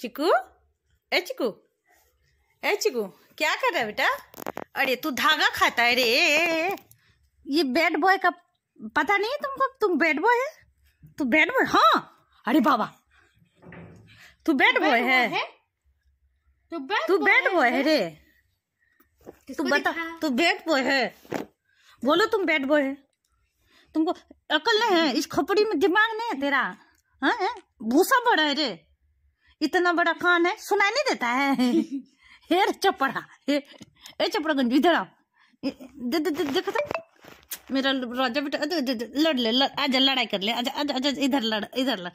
चिकू ए चिकू ए चिकू क्या कर रहा है बेटा अरे तू धागा खाता है रे ये बैड बॉय का पता नहीं तुमको तुम बैड बॉय है तू बैड बॉय हाँ अरे बाबा तू बैड बॉय है तू बैड बॉय है रे तू बता तू बैड बॉय है बोलो तुम बैड बॉय है तुमको अकल नहीं है इस खोपड़ी में दिमाग नहीं है तेरा हाँ, भूसा बड़ा है रे इतना बड़ा कान है सुनाई नहीं देता है चपड़ा देखो तो। मेरा राजा बेटा लड़ ले लड़, आजा लड़ाई कर ले आजा आजा आजा इधर लड़ इधर लड़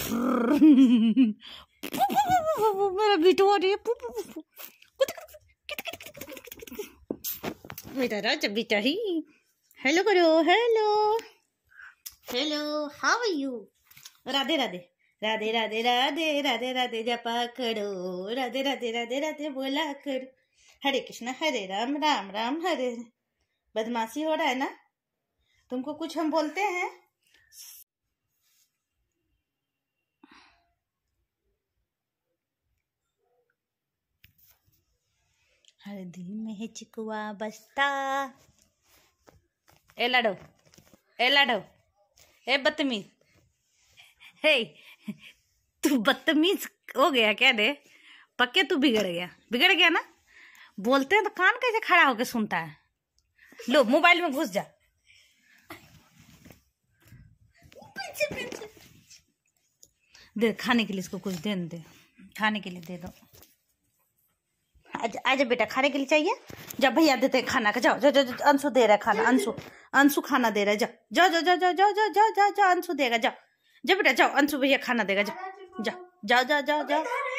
मेरा बिटू आ रही है मेरा राजा बेटा ही हेलो करो hello hello how are you Radhe Radhe Radhe Radhe Radhe Radhe Radhe जपा करो राधे राधे राधे राधे बोला करो हरे कृष्णा हरे राम राम राम हरे बदमाशी हो रहा है ना तुमको कुछ हम बोलते हैं हल्दी में चिकुआ बसता ए लाडो ए लाडो ए बदतमीज हे तू बदतमीज हो गया क्या दे पक्के तू बिगड़ गया बिगड़ गया ना बोलते हैं तो कान कैसे खड़ा होके सुनता है लो मोबाइल में घुस जा दे खाने के लिए इसको कुछ दे दे खाने के लिए दे दो आज आज बेटा खाने के लिए चाहिए जा भैया देते हैं खाना का जाओ जाओ जाओ अंशु दे रहा है खाना अंशु अंशु खाना दे रहा है जाओ जाओ जाओ जाओ जाओ जाओ जाओ जाओ अंशु देगा जाओ जा बेटा जाओ अंशु भैया खाना देगा जाओ जाओ जाओ जाओ जाओ